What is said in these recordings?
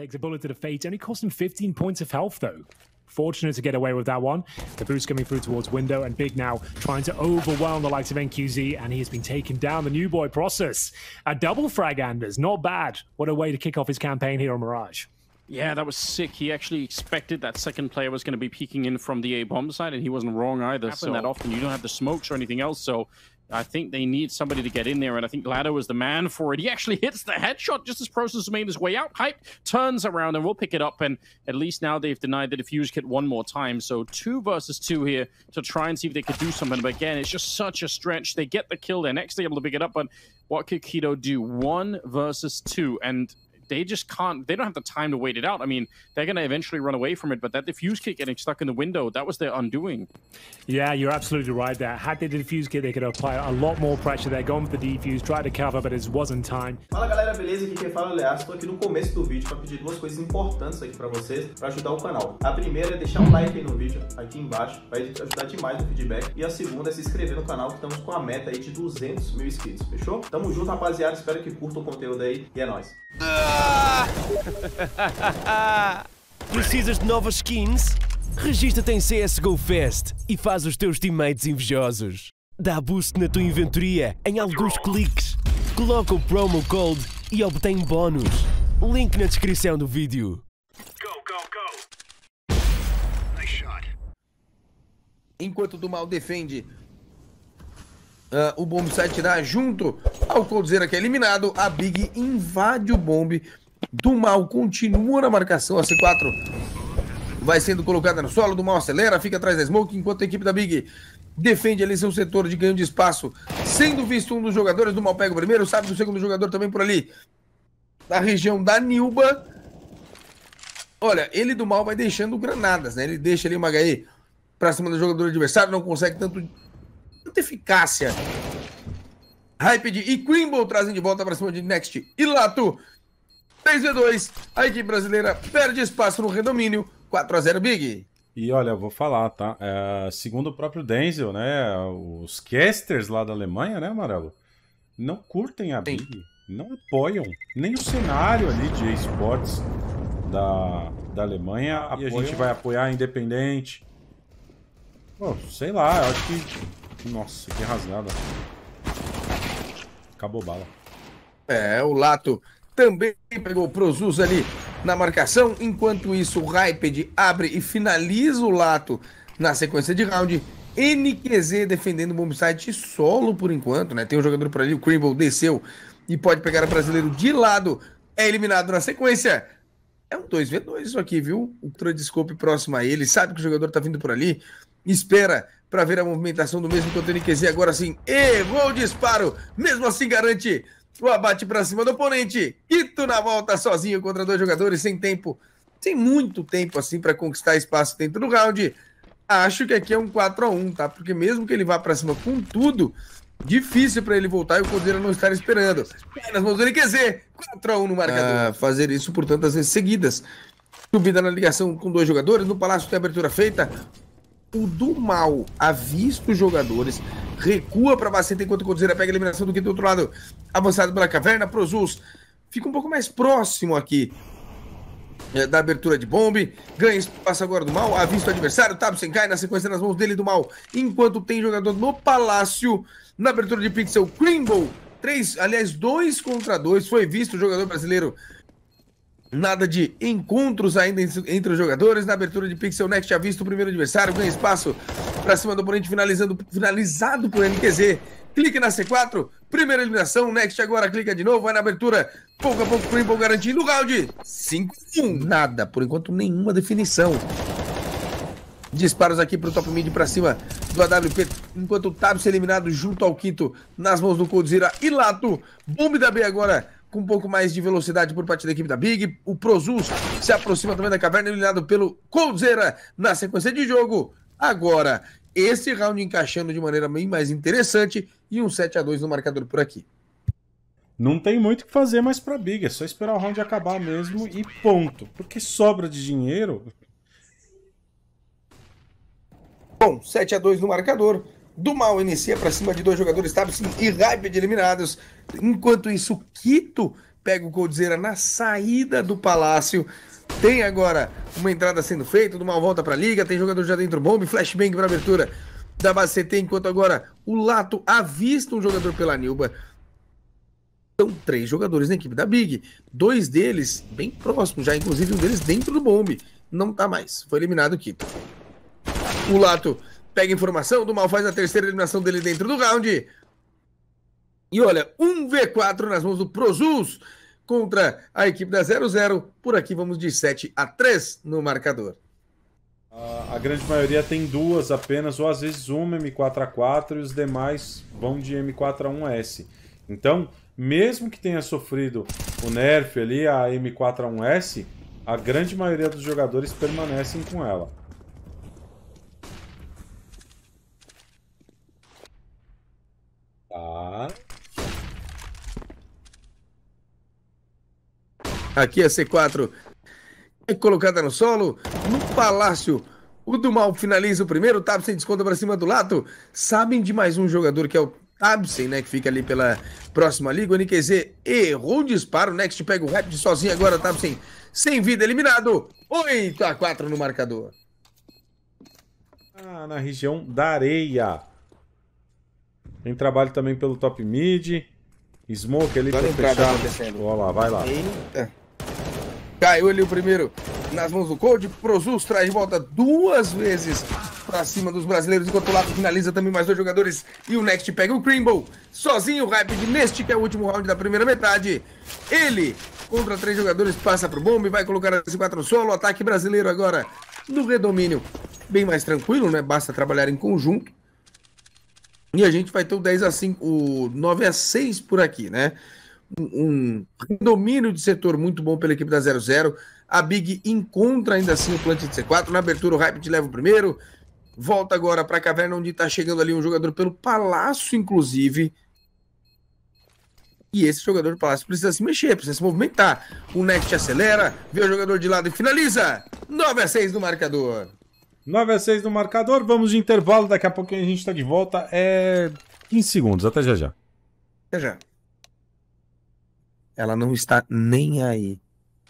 Takes a bullet to the face. Only cost him 15 points of health, though. Fortunate to get away with that one. The boost coming through towards Window, and Big now trying to overwhelm the likes of NQZ, and he has been taken down the new boy process. A double frag, Anders. Not bad. What a way to kick off his campaign here on Mirage. Yeah, that was sick. He actually expected that second player was going to be peeking in from the A bomb side, and he wasn't wrong either. so that often. You don't have the smokes or anything else, so I think they need somebody to get in there, and I think Ladder was the man for it. He actually hits the headshot just as Process made his way out. Hype turns around and will pick it up, and at least now they've denied the defuse kit one more time. So two versus two here to try and see if they could do something. But again, it's just such a stretch. They get the kill, they're next able to pick it up, but what could Kido do? One versus two, and they just can't. They don't have the time to wait it out. I mean, they're going to eventually run away from it. But that defuse kit getting stuck in the window, that was their undoing. Yeah, you're absolutely right there. Had they defuse kit, they could apply a lot more pressure. They're going for the defuse, tried to cover, but it wasn't time. Fala galera, beleza? Aqui quem fala é o Estou aqui no começo do vídeo para pedir duas coisas importantes aqui para vocês para ajudar o canal. A primeira é deixar um like aí no vídeo, aqui embaixo, vai ajudar demais no feedback. E a segunda é se inscrever no canal, que estamos com a meta aí de 200 mil inscritos, fechou? Tamo junto, rapaziada. Espero que curta o conteúdo aí e é nóis. Ah! Precisas de novas skins? Regista-te em CSGO Fest e faz os teus teammates invejosos. Dá boost na tua inventoria em alguns cliques. Coloca o promo code e obtém bónus. Link na descrição do vídeo. Enquanto o do mal defende, Uh, o Bomb sai tirar junto ao Coldzera que é eliminado. A Big invade o Bomb. Do mal continua na marcação. A C4 vai sendo colocada no solo. Do mal acelera, fica atrás da Smoke. Enquanto a equipe da Big defende ali seu setor de ganho de espaço. Sendo visto um dos jogadores do mal pega o primeiro. Sabe do segundo jogador também por ali. Na região da Nilba. Olha, ele do mal vai deixando granadas, né? Ele deixa ali uma HE pra cima do jogador adversário. Não consegue tanto tanta eficácia. Hype de Quimble trazem de volta para cima de Next e Lato. 3x2, a equipe brasileira perde espaço no redomínio. 4x0 Big. E olha, eu vou falar, tá? É, segundo o próprio Denzel, né? Os casters lá da Alemanha, né, Amarelo? Não curtem a Sim. Big. Não apoiam. Nem o cenário ali de esportes da, da Alemanha. E a gente vai apoiar a Independente. Pô, sei lá, eu acho que nossa, que rasgada. Acabou bala. É, o Lato também pegou o Prozus ali na marcação. Enquanto isso, o Raiped abre e finaliza o Lato na sequência de round. NQZ defendendo o bombsite solo por enquanto, né? Tem um jogador por ali, o Crimble desceu e pode pegar o brasileiro de lado. É eliminado na sequência. É um 2v2 isso aqui, viu? O Trudiscope próximo a ele, sabe que o jogador tá vindo por ali, espera para ver a movimentação do mesmo que o NQZ. Agora sim, errou o disparo. Mesmo assim, garante o abate para cima do oponente. Quito na volta sozinho contra dois jogadores, sem tempo. Sem muito tempo assim para conquistar espaço dentro do round. Acho que aqui é um 4 a 1 tá? Porque mesmo que ele vá para cima com tudo, difícil para ele voltar e o Cordeiro não estar esperando. Nas mãos do NQZ, 4 a 1 no marcador. Ah, fazer isso por tantas vezes seguidas. Subida na ligação com dois jogadores, no Palácio tem abertura feita o do mal avista os jogadores, recua para Baceta enquanto o Cruzeiro pega a eliminação do que do outro lado, avançado pela caverna, Prozus fica um pouco mais próximo aqui é, da abertura de bombe, ganha espaço agora do mal, avista o adversário, Tabson cai na sequência nas mãos dele do mal, enquanto tem jogador no Palácio, na abertura de pixel, Crimble, três, aliás, dois contra dois, foi visto o jogador brasileiro Nada de encontros ainda entre os jogadores. Na abertura de Pixel Next, avista o primeiro adversário, ganha espaço para cima do oponente, finalizando, finalizado por NQZ. Clique na C4, primeira eliminação, Next agora clica de novo, vai na abertura, pouco a pouco Crimble garantindo o round. 5-1. Nada, por enquanto nenhuma definição. Disparos aqui para o top mid para cima do AWP, enquanto o Tabs é eliminado junto ao quinto nas mãos do Codzira e Lato. Bombe da B agora com um pouco mais de velocidade por parte da equipe da Big. O Prozus se aproxima também da caverna, eliminado pelo Colzeira na sequência de jogo. Agora, esse round encaixando de maneira bem mais interessante e um 7 a 2 no marcador por aqui. Não tem muito o que fazer mais para Big, é só esperar o round acabar mesmo e ponto. Porque sobra de dinheiro. Bom, 7 a 2 no marcador do mal inicia para cima de dois jogadores, tá? Sim, e Raibed eliminados. Enquanto isso, Quito pega o Coldzera na saída do Palácio. Tem agora uma entrada sendo feita, do mal volta para a liga, tem jogador já dentro bomba, flashbang para abertura da base CT, enquanto agora o Lato avista um jogador pela Nilba. São três jogadores na equipe da Big, dois deles bem próximos já, inclusive um deles dentro do bombe. Não tá mais, foi eliminado o Quito. O Lato pega informação, do mal faz a terceira eliminação dele dentro do round. E olha, 1 V4 nas mãos do Prozus contra a equipe da 0-0. Por aqui vamos de 7 a 3 no marcador. A grande maioria tem duas apenas, ou às vezes uma M4A4 e os demais vão de M4A1S. Então, mesmo que tenha sofrido o nerf ali, a M4A1S, a grande maioria dos jogadores permanecem com ela. Aqui a é C4 é colocada no solo, no palácio. O do mal finaliza o primeiro, Tabsen desconta para cima do Lato. Sabem de mais um jogador que é o Tabsen, né? Que fica ali pela próxima liga. O NQZ errou o disparo. Next pega o Rapid sozinho agora, Tabsen sem vida, eliminado. 8 a 4 no marcador. Ah, na região da areia. Tem trabalho também pelo top mid. Smoke ali vai pra fechar. Olha lá, vai lá. Eita. Caiu ali o primeiro nas mãos do Cold. Prozus traz de volta duas vezes pra cima dos brasileiros. Enquanto o Lato finaliza também mais dois jogadores. E o Next pega o Crimble. Sozinho, Rapid neste que é o último round da primeira metade. Ele contra três jogadores passa pro bombe. Vai colocar as quatro solo. Ataque brasileiro agora no redomínio. Bem mais tranquilo, né? Basta trabalhar em conjunto. E a gente vai ter o 10 a 5, o 9 a 6 por aqui, né? Um, um domínio de setor muito bom pela equipe da 00. A Big encontra ainda assim o plant de C4. Na abertura, o Rapid leva o primeiro. Volta agora para a caverna, onde está chegando ali um jogador pelo Palácio, inclusive. E esse jogador do Palácio precisa se mexer, precisa se movimentar. O Next acelera, vê o jogador de lado e finaliza. 9 a 6 no marcador. 9 a 6 no marcador, vamos de intervalo, daqui a pouquinho a gente está de volta. É 15 segundos, até já já. Até já. Ela não está nem aí.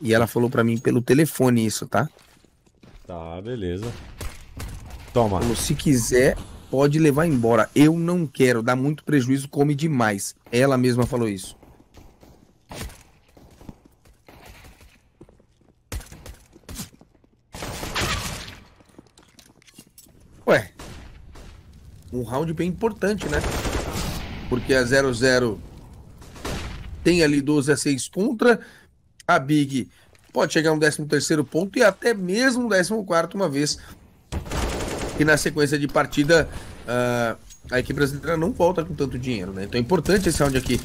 E ela falou para mim pelo telefone isso, tá? Tá, beleza. Toma. Falou, se quiser, pode levar embora. Eu não quero, dá muito prejuízo, come demais. Ela mesma falou isso. um round bem importante, né? Porque a 0-0 tem ali 12 a 6 contra a Big. Pode chegar um 13º ponto e até mesmo 14º uma vez que na sequência de partida uh, a equipe brasileira não volta com tanto dinheiro, né? Então é importante esse round aqui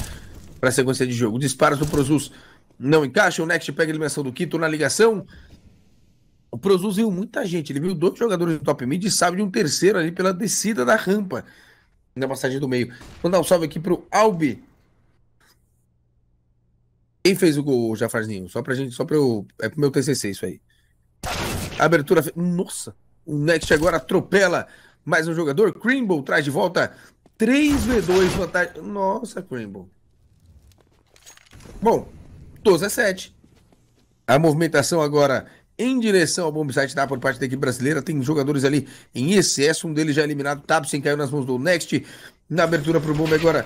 para a sequência de jogo. Disparos do Prozus não encaixam, o Next pega a eliminação do Quito na ligação o Prozus viu muita gente. Ele viu dois jogadores do top mid e sabe de um terceiro ali pela descida da rampa. Na passagem do meio. Mandar um salve aqui pro Albi. Quem fez o gol, Jafarzinho? Só pra gente, só pra eu. É pro meu TCC isso aí. Abertura. Fe... Nossa! O Next agora atropela mais um jogador. Crimble traz de volta 3v2 vantagem. Nossa, Crimble. Bom, 12 a 7. A movimentação agora em direção ao Bombsite da por parte da equipe brasileira. Tem jogadores ali em excesso, um deles já é eliminado, tabson caiu nas mãos do Next. Na abertura para o Bomb agora,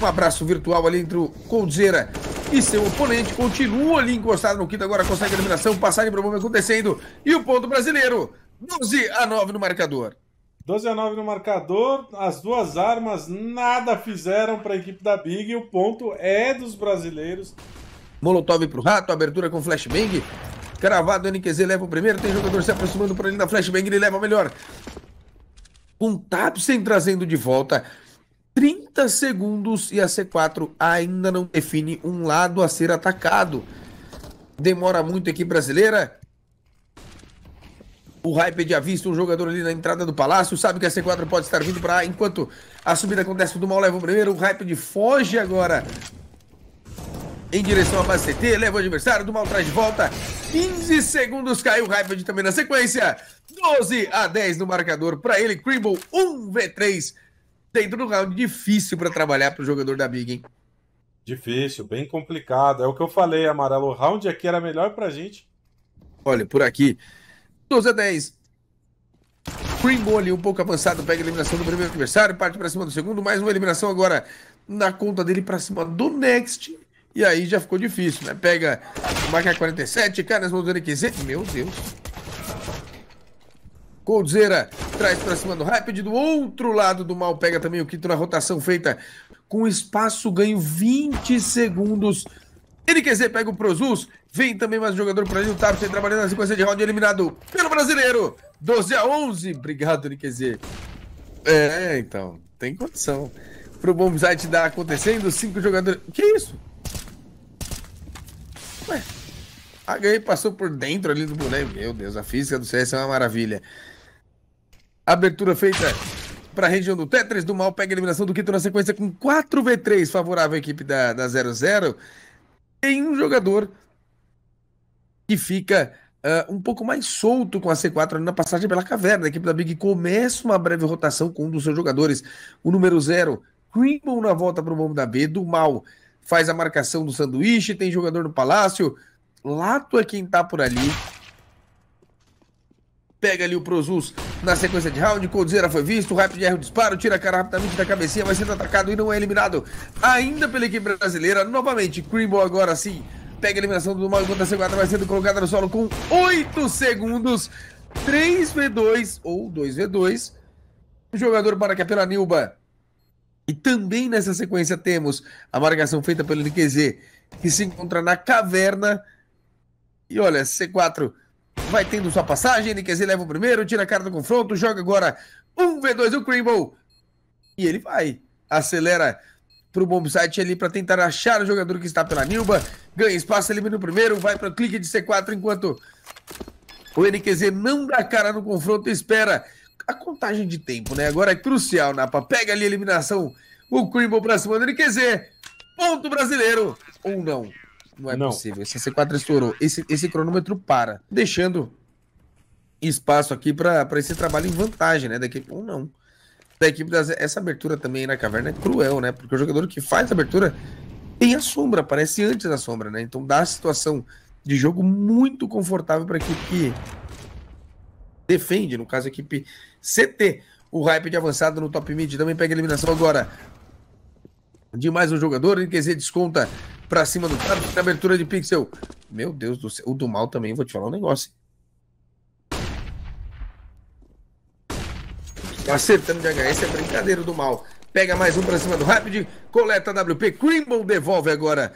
um abraço virtual ali entre o Coldzera e seu oponente. Continua ali encostado no quinto, agora consegue a eliminação, passagem para o Bomb acontecendo. E o ponto brasileiro, 12 a 9 no marcador. 12 a 9 no marcador, as duas armas nada fizeram para a equipe da Big. e O ponto é dos brasileiros. Molotov pro rato, abertura com flashbang. Cravado, NQZ leva o primeiro. Tem jogador se aproximando por ali na flashbang. Ele leva o melhor. Com um Tapsen trazendo de volta. 30 segundos e a C4 ainda não define um lado a ser atacado. Demora muito aqui, brasileira. O Hyped avista um jogador ali na entrada do palácio, sabe que a C4 pode estar vindo para A, enquanto a subida acontece do mal leva o primeiro, o Hyped foge agora em direção à base CT, leva o adversário, do mal traz de volta, 15 segundos, caiu o Raifeld também na sequência, 12 a 10 no marcador para ele, Cribble 1v3, dentro do round difícil para trabalhar para o jogador da Big, hein? Difícil, bem complicado, é o que eu falei, Amarelo, o round aqui era melhor para gente. Olha, por aqui, 12 a 10, Creambo ali um pouco avançado, pega a eliminação do primeiro adversário, parte para cima do segundo, mais uma eliminação agora na conta dele para cima do Next. E aí já ficou difícil, né? Pega o Maca 47, caras montando QZ. Meu Deus. Coldzera traz pra cima do Rapid. Do outro lado do mal pega também o quinto na rotação feita com espaço ganho 20 segundos. NQZ pega o Prozus. Vem também mais um jogador para o Tabs trabalhando na sequência de round eliminado pelo brasileiro. 12 a 11. Obrigado, NQZ. É, então, tem condição. Pro bom site dar acontecendo, cinco jogadores. Que isso? A ganhei passou por dentro ali do boneco. Meu Deus, a física do CS é uma maravilha. Abertura feita para a região do Tetris do Mal. Pega a eliminação do Quito na sequência com 4v3 favorável à equipe da 0-0. Tem um jogador que fica Uh, um pouco mais solto com a C4 na passagem pela caverna. A equipe da Big começa uma breve rotação com um dos seus jogadores. O número 0, Crimble na volta para o bombo da B, do mal. Faz a marcação do sanduíche, tem jogador no palácio. Lato é quem tá por ali. Pega ali o Prozus na sequência de round. Coldzera foi visto. Rápido erro disparo. Tira a cara rapidamente da cabecinha. Vai sendo atacado e não é eliminado. Ainda pela equipe brasileira. Novamente, Creambo agora sim. Pega a eliminação do mal enquanto a C4 vai sendo colocada no solo com 8 segundos. 3v2 ou 2v2. O jogador para que é pela Nilba. E também nessa sequência temos a marcação feita pelo NQZ, que se encontra na caverna. E olha, C4 vai tendo sua passagem, NQZ leva o primeiro, tira a cara do confronto, joga agora 1v2 o Crimble. E ele vai, acelera pro bombsite ali para tentar achar o jogador que está pela Nilba, ganha espaço, elimina o primeiro, vai para o clique de C4 enquanto o NQZ não dá cara no confronto, espera a contagem de tempo, né? Agora é crucial, Napa. Pega ali a eliminação, o Crimble para cima do NQZ. Ponto brasileiro ou não. Não é não. possível. Esse C4 estourou. Esse, esse cronômetro para, deixando espaço aqui para esse trabalho em vantagem, né? Da equipe ou não. Da equipe das, essa abertura também na caverna é cruel, né? Porque o jogador que faz a abertura tem a sombra, aparece antes da sombra, né? Então dá a situação de jogo muito confortável para a equipe que defende, no caso a equipe CT. O hype de avançado no top mid também pega eliminação agora de mais um jogador. NQZ desconta pra cima do cara, na abertura de pixel. Meu Deus do céu. O do mal também, vou te falar um negócio. Acertando de HS é brincadeira do mal. Pega mais um pra cima do Rapid, coleta WP, Crimble devolve agora,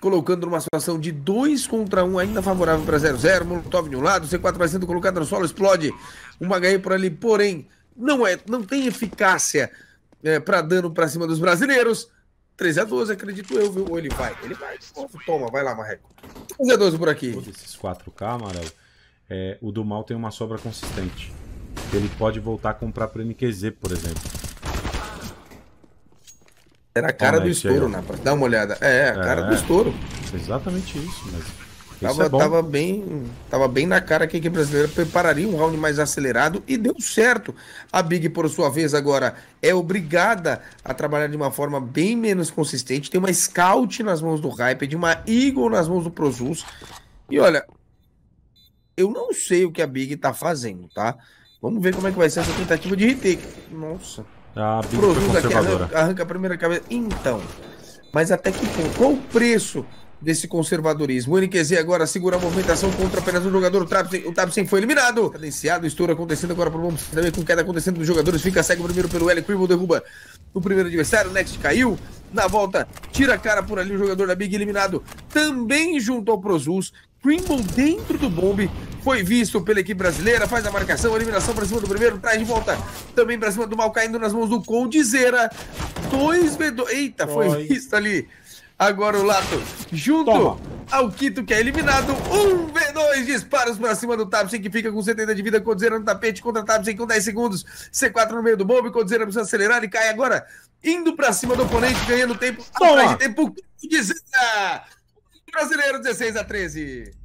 colocando numa situação de 2 contra 1, um, ainda favorável para 0-0. Molotov de um lado, C4 vai sendo colocado no solo, explode. Uma HE por ali, porém, não, é, não tem eficácia é, para dano para cima dos brasileiros. 3 x 12, acredito eu, viu? Ou ele vai? Ele vai. Toma, vai lá, Marreco. 3 x 12 por aqui. Todos esses 4K, Amarelo, é, o do mal tem uma sobra consistente. Ele pode voltar a comprar pro MQZ, por exemplo. Era a cara Olha, do estouro, aí, né? Dá uma olhada. É, a cara é, do estouro. Exatamente isso, mas Tava, é tava, bem, tava bem na cara que a equipe brasileira prepararia um round mais acelerado e deu certo. A Big, por sua vez, agora é obrigada a trabalhar de uma forma bem menos consistente. Tem uma Scout nas mãos do Hyped, uma Eagle nas mãos do Prosus. E olha, eu não sei o que a Big tá fazendo, tá? Vamos ver como é que vai ser essa tentativa de retake. Nossa. Ah, a Big Prosus aqui arranca, arranca a primeira cabeça. Então, mas até que ponto? Qual o preço? desse conservadorismo. O NQZ agora segura a movimentação contra apenas um jogador. O Tapsen, o foi eliminado. Cadenciado, estouro acontecendo agora o um também com queda acontecendo dos jogadores. Fica cego primeiro pelo L. Cribble derruba o primeiro adversário. Next caiu. Na volta, tira a cara por ali o jogador da Big eliminado. Também junto ao Prozus. Cribble dentro do bombe. Foi visto pela equipe brasileira. Faz a marcação. Eliminação para cima do primeiro. Traz de volta. Também para cima do mal caindo nas mãos do Condizera. 2v2. Eita, foi visto ali Agora o Lato, junto Toma. ao Quito, que é eliminado. Um V2 disparos pra cima do Tapsen, que fica com 70 de vida. Codzera no tapete contra Tapsen com 10 segundos. C4 no meio do bombe. Codzera precisa acelerar e cai agora. Indo pra cima do oponente, ganhando tempo. Toma. Atrás de tempo de Brasileiro 16 a 13.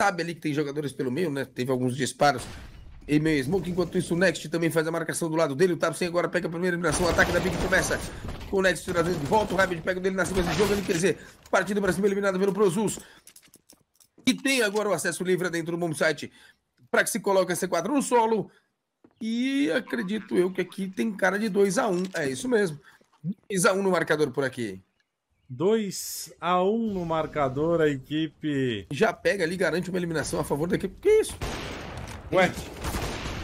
sabe ali que tem jogadores pelo meio, né? Teve alguns disparos. E meio Smoke, enquanto isso, o Next também faz a marcação do lado dele. O sem agora pega a primeira eliminação. O ataque da Big começa com o Next trazendo de volta. O Rabbit pega dele na sequência de jogo. Ele quer dizer, partida para cima eliminado pelo Prozus. E tem agora o acesso livre dentro do site para que se coloque a C4 no solo. E acredito eu que aqui tem cara de 2 a 1 um. É isso mesmo. 2 x 1 um no marcador por aqui. 2 a 1 um no marcador, a equipe. Já pega ali, garante uma eliminação a favor da equipe. Que isso? Ué?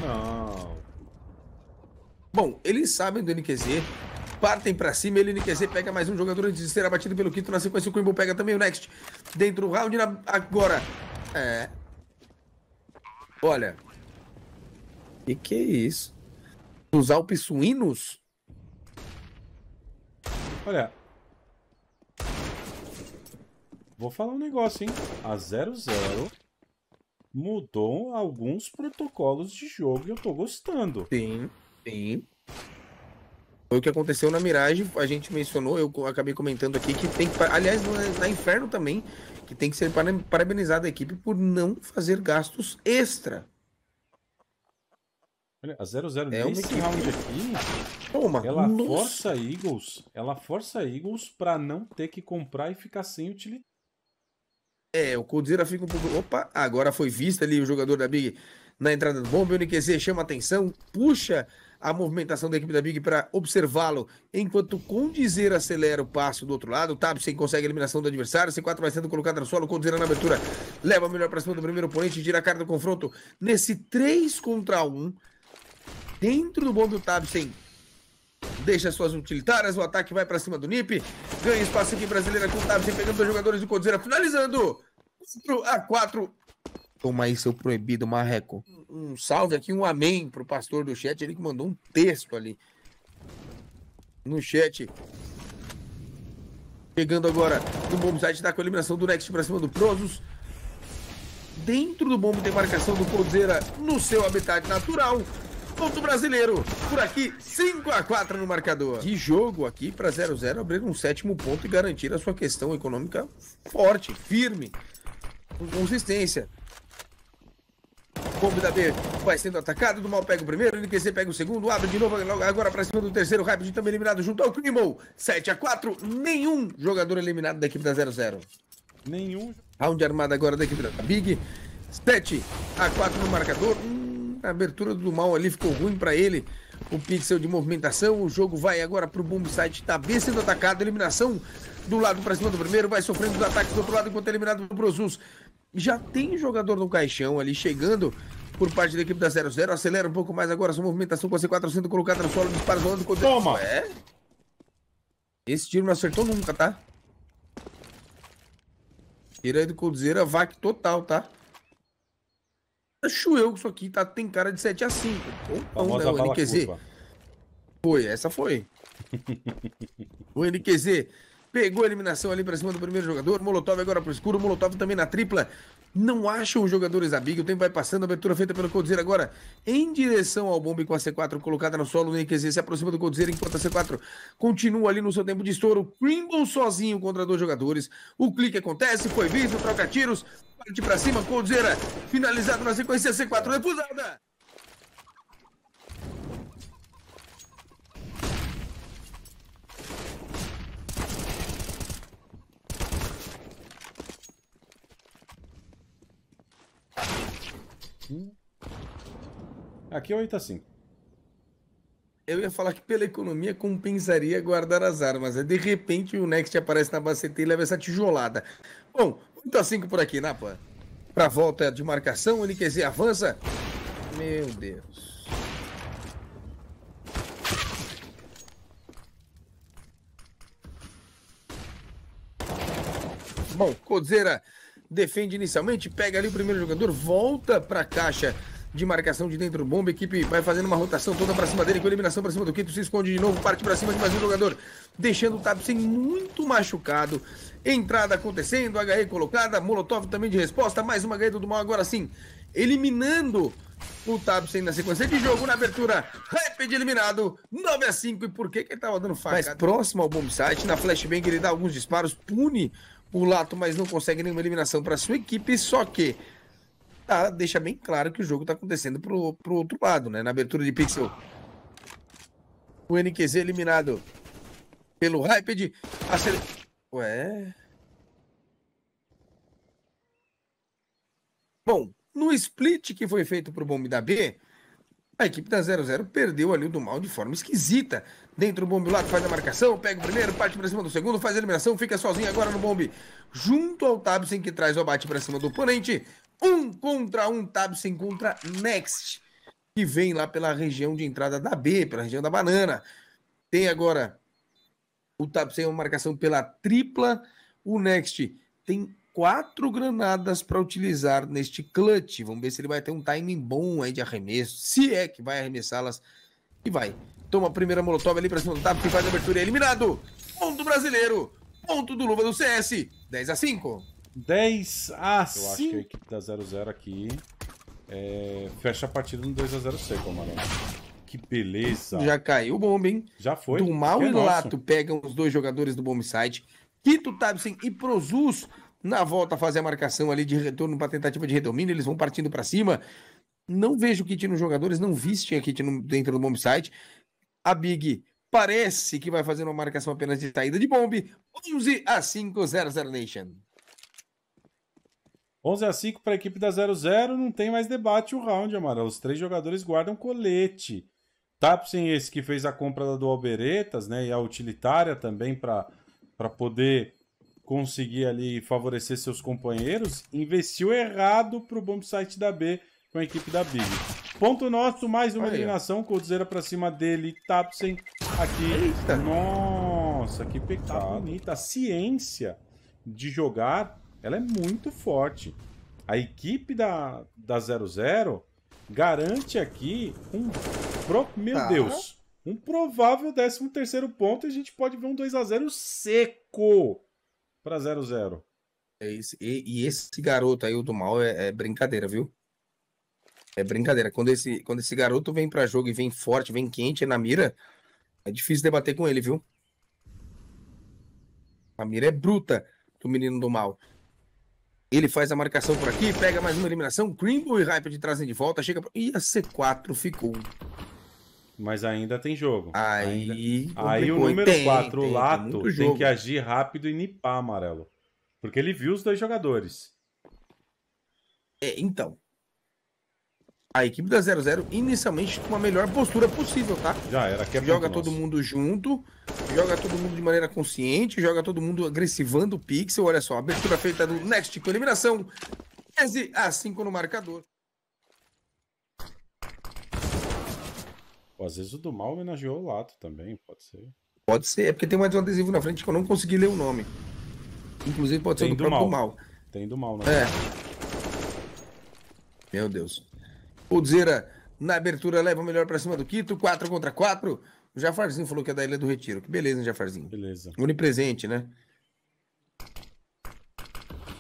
Não. Bom, eles sabem do NQZ, partem para cima, ele NQZ pega mais um jogador antes de ser abatido pelo quinto. Na sequência, o Quimbo pega também o Next. Dentro do round, na... agora. É. Olha. E que é isso? Os Alpes suínos? Olha, Vou falar um negócio, hein? A 00 mudou alguns protocolos de jogo e eu tô gostando. Sim, sim. Foi o que aconteceu na Mirage, a gente mencionou, eu acabei comentando aqui que tem que. Aliás, na Inferno também, que tem que ser parabenizada a equipe por não fazer gastos extra. Olha, a 00 é nesse round aqui, Toma, ela nossa. força Eagles, ela força Eagles para não ter que comprar e ficar sem utilidade. É, o Coldzera fica um pouco. Opa, agora foi visto ali o jogador da Big na entrada do bombe. O NQZ chama atenção, puxa a movimentação da equipe da Big para observá-lo, enquanto Condizer acelera o passo do outro lado, o Tabsen consegue a eliminação do adversário, C4 vai sendo colocado no solo, Condizer na abertura, leva melhor para cima do primeiro oponente, gira a cara do confronto, nesse 3 contra 1, dentro do bombe o Tabsen deixa suas utilitárias, o ataque vai para cima do Nip, ganha espaço aqui brasileira com o Tavis, pegando os jogadores do Codzeira, finalizando pro A4. Toma aí seu proibido, Marreco. Um, um salve aqui, um amém pro pastor do chat, ele que mandou um texto ali no chat. Pegando agora no bomb site, tá com a eliminação do Next pra cima do Prozos. Dentro do bombo tem marcação do Coldzera no seu habitat natural. Ponto brasileiro. Por aqui, 5 a 4 no marcador. De jogo aqui para 0 0 abrir um sétimo ponto e garantir a sua questão econômica forte, firme, com consistência. Combo da B vai sendo atacado, do mal pega o primeiro, NQC pega o segundo, abre de novo agora para cima do terceiro, rápido também eliminado junto ao Crimo. 7 a 4 nenhum jogador eliminado da equipe da 0-0. Nenhum. Round armado agora da equipe da Big. 7 a 4 no marcador, a abertura do mal ali ficou ruim para ele. O pixel de movimentação. O jogo vai agora para o boom site. Está bem sendo atacado. Eliminação do lado para cima do primeiro. Vai sofrendo os ataques do outro lado enquanto é eliminado pro Zuz. Já tem jogador no caixão ali chegando por parte da equipe da 0-0. Acelera um pouco mais agora sua movimentação com a C4 sendo colocada no solo. Dispara contra... Toma! É? Esse tiro não acertou nunca, tá? Tira aí do Coldzera, vac total, tá? Acho eu que isso aqui tá, tem cara de 7 a 5 Ou não, né? O NQZ. Foi, essa foi. o NQZ, Pegou a eliminação ali para cima do primeiro jogador. Molotov agora pro escuro. Molotov também na tripla. Não acham os jogadores a biga. O tempo vai passando. Abertura feita pelo Coldzera agora em direção ao bombe com a C4 colocada no solo. O NQZ se aproxima do Coldzera enquanto a C4 continua ali no seu tempo de estouro. Crimble sozinho contra dois jogadores. O clique acontece. Foi visto. Troca tiros. Parte para cima. Coldzera finalizado na sequência. C4 é assim. Aqui é 8 a 5. Eu ia falar que pela economia compensaria guardar as armas. Né? de repente o Next aparece na baceta e leva essa tijolada. Bom, 8 a 5 por aqui, Napa. Pra volta de marcação, o NQZ avança. Meu Deus. Bom, Codzeira defende inicialmente, pega ali o primeiro jogador, volta para a caixa de marcação de dentro do bomba. A equipe vai fazendo uma rotação toda para cima dele, com eliminação para cima do Quito, se esconde de novo, parte para cima de mais um jogador, deixando o Tapsen muito machucado. Entrada acontecendo, HE colocada, Molotov também de resposta, mais uma HE do mal agora sim, eliminando o Tapsen na sequência de jogo, na abertura, Rapid eliminado, 9 a 5 E por que, que ele estava dando faca? Mais próximo ao bombsite na flashbang ele dá alguns disparos, pune o Lato, mas não consegue nenhuma eliminação para sua equipe, só que tá, deixa bem claro que o jogo está acontecendo pro, pro outro lado, né? Na abertura de Pixel. O NQZ eliminado pelo hype Acel... Ué... Bom, no split que foi feito pro bombe da B, a equipe da 00 perdeu ali o do mal de forma esquisita. Dentro do bombe lá, faz a marcação, pega o primeiro, parte para cima do segundo, faz a eliminação, fica sozinho agora no bombe. Junto ao Tabsen que traz o abate para cima do oponente. Um contra um, Tabsen contra Next, que vem lá pela região de entrada da B, pela região da banana. Tem agora o Tabsen uma marcação pela tripla. O Next tem quatro granadas para utilizar neste clutch. Vamos ver se ele vai ter um timing bom aí de arremesso, se é que vai arremessá-las. E vai. Toma a primeira molotov ali para cima do Tap, que faz a abertura e é eliminado. Ponto brasileiro. Ponto do Luva do CS. 10 a 5. 10 a 5. Eu acho que a equipe da tá 00 aqui é... fecha a partida no 2 a 0 seco, mano. Que beleza. Já caiu o bomba, hein? Já foi. do mal e é Lato pegam os dois jogadores do bomb site. Quito Tabsen e Prozus na volta, fazer a marcação ali de retorno para tentativa de redomínio, eles vão partindo para cima. Não vejo kit nos jogadores, não vistem a kit no, dentro do bomb site. A Big parece que vai fazer uma marcação apenas de saída de bombe. 11 a 5, 00 Nation. 11 a 5 para a equipe da 00, não tem mais debate o round, Amaral. Os três jogadores guardam colete. Tapsen, esse que fez a compra da do Alberetas, né, e a utilitária também para poder conseguir ali favorecer seus companheiros, investiu errado pro bomb site da B com a equipe da Big. Ponto nosso, mais uma eliminação, Coldzera pra cima dele, Tapsen aqui. Eita. Nossa, que pecado. Tá A ciência de jogar, ela é muito forte. A equipe da, da 00 garante aqui um... Pro... Meu tá. Deus! Um provável 13º ponto e a gente pode ver um 2x0 seco para 0-0. É isso. E, e, esse garoto aí, o do mal, é, é, brincadeira, viu? É brincadeira. Quando esse, quando esse garoto vem para jogo e vem forte, vem quente na mira, é difícil debater com ele, viu? A mira é bruta do menino do mal. Ele faz a marcação por aqui, pega mais uma eliminação. Crimble e Hyper de trazem de volta, chega. E a C4 ficou mas ainda tem jogo. Aí, ainda... aí o número 4, o Lato, tem, tem, que agir rápido e nipar amarelo. Porque ele viu os dois jogadores. É, então. A equipe da 00 inicialmente com a melhor postura possível, tá? Já era, que é Joga todo nosso. mundo junto, joga todo mundo de maneira consciente, joga todo mundo agressivando o pixel. Olha só, abertura feita do Next com eliminação. 13 a 5 no marcador. às vezes o do mal homenageou o Lato também, pode ser. Pode ser, é porque tem mais um adesivo na frente que eu não consegui ler o nome. Inclusive pode tem ser do, do próprio mal. mal. Tem do mal, né? É. Meu Deus. O Zera na abertura, leva o melhor pra cima do Quito, 4 contra 4. O Jafarzinho falou que é da Ilha do Retiro. Que beleza, hein, Jafarzinho? Beleza. Onipresente, né?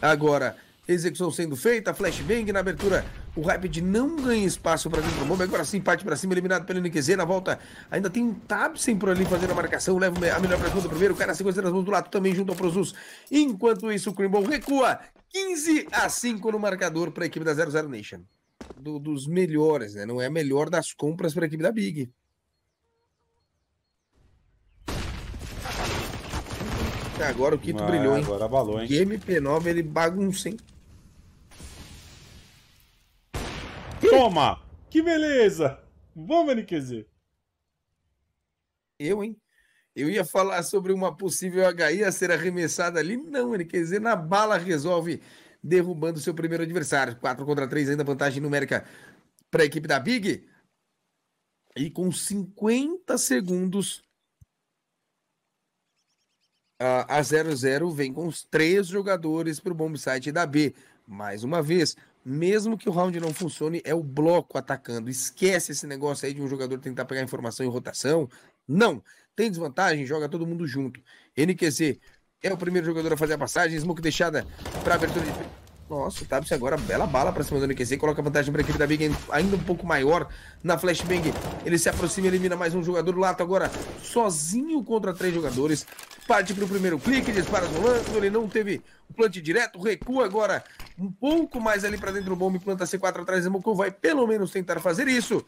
Agora, execução sendo feita, flashbang na abertura o Rapid não ganha espaço para vir para o Bomba. Agora sim, parte para cima, eliminado pelo NQZ. Na volta, ainda tem um Tabsen por ali fazendo a marcação. Leva a melhor para do primeiro. O cara sequência nas mãos do lado também junto ao Prozus. Enquanto isso, o Crimbom recua 15 a 5 no marcador para a equipe da 00 Nation. Do, dos melhores, né? Não é a melhor das compras para a equipe da Big. Agora o Quito ah, brilhou, hein? Agora abalou, hein? E MP9 ele bagunça, hein? Toma! Que beleza! Vamos, NQZ! Eu, hein? Eu ia falar sobre uma possível HI a ser arremessada ali. Não, NQZ na bala resolve derrubando seu primeiro adversário. 4 contra 3, ainda vantagem numérica para a equipe da Big. E com 50 segundos a 0-0 vem com os três jogadores para o bombsite site da B. Mais uma vez, mesmo que o round não funcione, é o bloco atacando. Esquece esse negócio aí de um jogador tentar pegar informação em rotação. Não. Tem desvantagem, joga todo mundo junto. NQZ é o primeiro jogador a fazer a passagem. Smoke deixada para abertura de. Nossa, o Tabs agora, bela bala pra cima do NQZ, coloca vantagem pra equipe da Big ainda um pouco maior na flashbang. Ele se aproxima, elimina mais um jogador, Lato agora sozinho contra três jogadores. Parte pro primeiro clique, dispara no ele não teve o plant direto, recua agora um pouco mais ali pra dentro do bombe, planta C4 atrás, Mocou vai pelo menos tentar fazer isso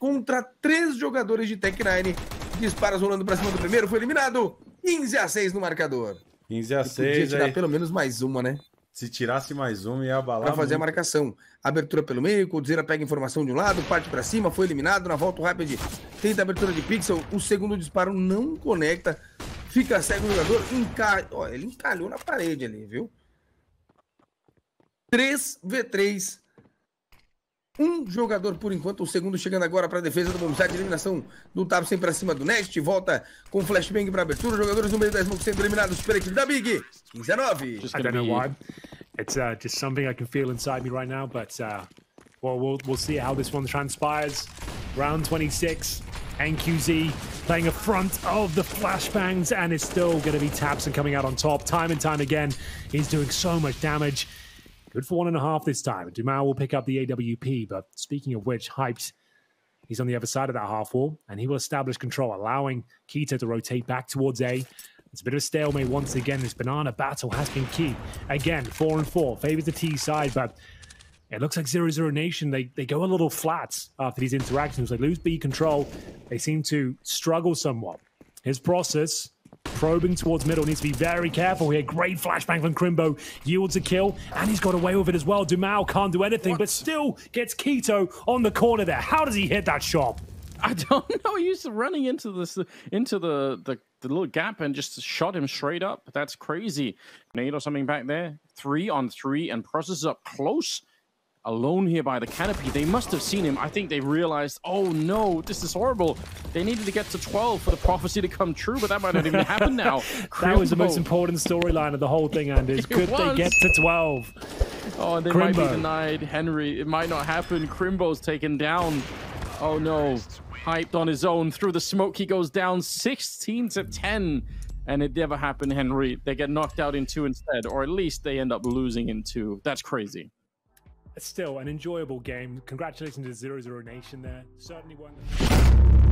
contra três jogadores de Tech9. Dispara rolando pra cima do primeiro, foi eliminado. 15 a 6 no marcador. 15 a 6 podia tirar aí. pelo menos mais uma, né? Se tirasse mais um, ia abalar. Para fazer muito. a marcação. Abertura pelo meio, Coldzera pega informação de um lado, parte para cima, foi eliminado. Na volta, o Rapid tenta abertura de pixel. O segundo disparo não conecta. Fica cego o jogador. Enca... Ó, ele encalhou na parede ali, viu? 3v3 um jogador por enquanto, o segundo chegando agora para a defesa do Bombichá, eliminação do Tapsen para cima do Nest, volta com flashbang para abertura, jogadores no meio das mãos sendo eliminados pela equipe da Big, 15 a 9. I don't know why, it's uh, just something I can feel inside me right now, but uh, well, we'll, we'll see how this one transpires. Round 26, NQZ playing a front of the flashbangs, and it's still going to be Tapsen coming out on top time and time again. He's doing so much damage. Good for one and a half this time. Dumas will pick up the AWP, but speaking of which, hyped. He's on the other side of that half wall, and he will establish control, allowing Keita to rotate back towards A. It's a bit of a stalemate once again. This banana battle has been key. Again, four and four favors the T side, but it looks like Zero Zero Nation, they, they go a little flat after these interactions. They lose B control. They seem to struggle somewhat. His process probing towards middle. Needs to be very careful here. Great flashbang from Crimbo. Yields a kill, and he's got away with it as well. Dumao can't do anything, what? but still gets Keto on the corner there. How does he hit that shot? I don't know. He's running into this into the, the, the little gap and just shot him straight up. That's crazy. Nate or something back there. Three on three and processes up close alone here by the canopy. They must have seen him. I think they realized, oh no, this is horrible. They needed to get to 12 for the prophecy to come true, but that might not even happen now. that was the most important storyline of the whole thing, Anders. Could was. they get to 12? Oh, they Crimbo. might be denied Henry. It might not happen. Crimbo's taken down. Oh no. Hyped on his own. Through the smoke, he goes down 16 to 10 and it never happened, Henry. They get knocked out in two instead, or at least they end up losing in two. That's crazy still an enjoyable game. Congratulations to Zero Zero Nation there. Certainly one.